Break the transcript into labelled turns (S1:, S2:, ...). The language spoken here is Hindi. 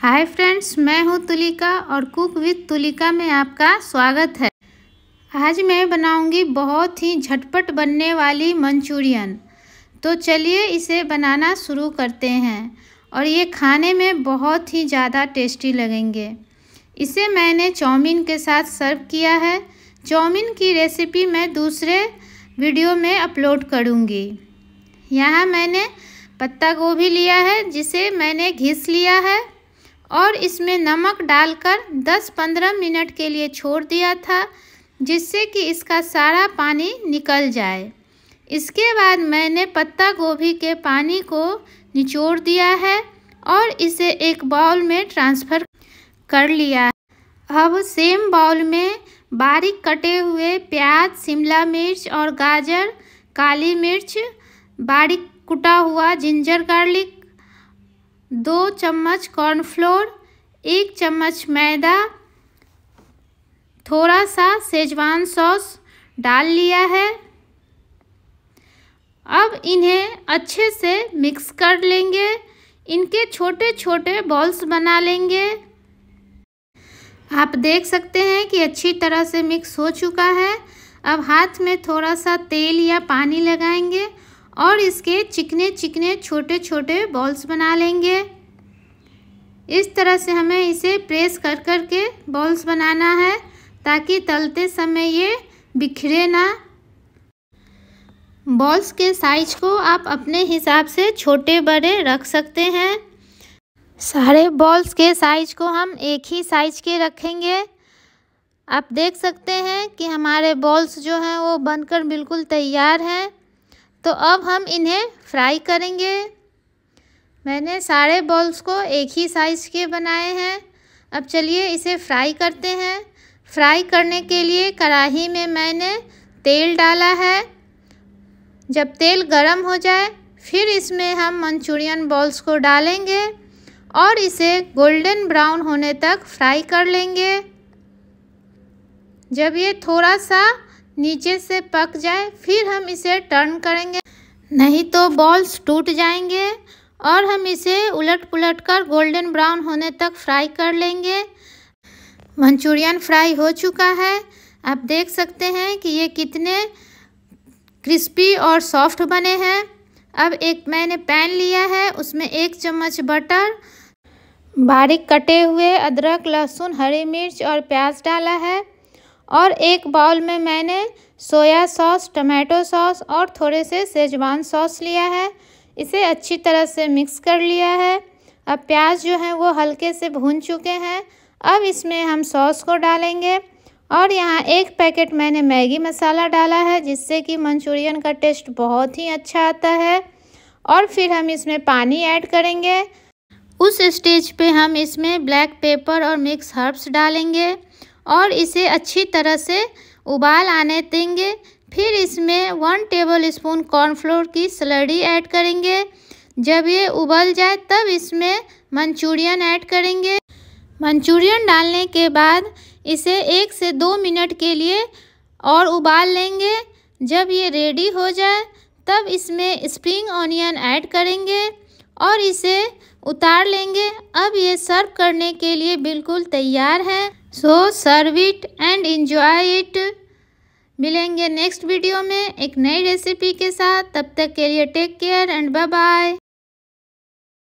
S1: हाय फ्रेंड्स मैं हूं तुलिका और कुक विद तुलिका में आपका स्वागत है आज मैं बनाऊंगी बहुत ही झटपट बनने वाली मंचूरियन तो चलिए इसे बनाना शुरू करते हैं और ये खाने में बहुत ही ज़्यादा टेस्टी लगेंगे इसे मैंने चाउमीन के साथ सर्व किया है चाउमीन की रेसिपी मैं दूसरे वीडियो में अपलोड करूँगी यहाँ मैंने पत्ता गोभी लिया है जिसे मैंने घिस लिया है और इसमें नमक डालकर 10-15 मिनट के लिए छोड़ दिया था जिससे कि इसका सारा पानी निकल जाए इसके बाद मैंने पत्ता गोभी के पानी को निचोड़ दिया है और इसे एक बाउल में ट्रांसफ़र कर लिया अब सेम बाउल में बारीक कटे हुए प्याज शिमला मिर्च और गाजर काली मिर्च बारीक कुटा हुआ जिंजर गार्लिक दो चम्मच कॉर्नफ्लोर एक चम्मच मैदा थोड़ा सा सेजवान सॉस डाल लिया है अब इन्हें अच्छे से मिक्स कर लेंगे इनके छोटे छोटे बॉल्स बना लेंगे आप देख सकते हैं कि अच्छी तरह से मिक्स हो चुका है अब हाथ में थोड़ा सा तेल या पानी लगाएंगे और इसके चिकने चिकने छोटे छोटे बॉल्स बना लेंगे इस तरह से हमें इसे प्रेस कर कर के बॉल्स बनाना है ताकि तलते समय ये बिखरे ना बॉल्स के साइज को आप अपने हिसाब से छोटे बड़े रख सकते हैं सारे बॉल्स के साइज को हम एक ही साइज के रखेंगे आप देख सकते हैं कि हमारे बॉल्स जो हैं वो बनकर बिल्कुल तैयार हैं तो अब हम इन्हें फ्राई करेंगे मैंने सारे बॉल्स को एक ही साइज़ के बनाए हैं अब चलिए इसे फ्राई करते हैं फ्राई करने के लिए कढ़ाही में मैंने तेल डाला है जब तेल गरम हो जाए फिर इसमें हम मंचूरियन बॉल्स को डालेंगे और इसे गोल्डन ब्राउन होने तक फ्राई कर लेंगे जब ये थोड़ा सा नीचे से पक जाए फिर हम इसे टर्न करेंगे नहीं तो बॉल्स टूट जाएंगे और हम इसे उलट पुलट कर गोल्डन ब्राउन होने तक फ्राई कर लेंगे मंचूरियन फ्राई हो चुका है आप देख सकते हैं कि ये कितने क्रिस्पी और सॉफ्ट बने हैं अब एक मैंने पैन लिया है उसमें एक चम्मच बटर बारीक कटे हुए अदरक लहसुन हरी मिर्च और प्याज डाला है और एक बाउल में मैंने सोया सॉस टमाटो सॉस और थोड़े से सेजवान सॉस लिया है इसे अच्छी तरह से मिक्स कर लिया है अब प्याज जो है वो हल्के से भून चुके हैं अब इसमें हम सॉस को डालेंगे और यहाँ एक पैकेट मैंने मैगी मसाला डाला है जिससे कि मंचूरियन का टेस्ट बहुत ही अच्छा आता है और फिर हम इसमें पानी ऐड करेंगे उस स्टेज पे हम इसमें ब्लैक पेपर और मिक्स हर्ब्स डालेंगे और इसे अच्छी तरह से उबाल आने देंगे फिर इसमें वन टेबल स्पून कॉर्नफ्लोर की सलड़ी ऐड करेंगे जब ये उबल जाए तब इसमें मंचूरियन ऐड करेंगे मंचूरियन डालने के बाद इसे एक से दो मिनट के लिए और उबाल लेंगे जब ये रेडी हो जाए तब इसमें स्प्रिंग ऑनियन ऐड करेंगे और इसे उतार लेंगे अब ये सर्व करने के लिए बिल्कुल तैयार है so serve it and enjoy it मिलेंगे नेक्स्ट वीडियो में एक नई रेसिपी के साथ तब तक के लिए take care and bye bye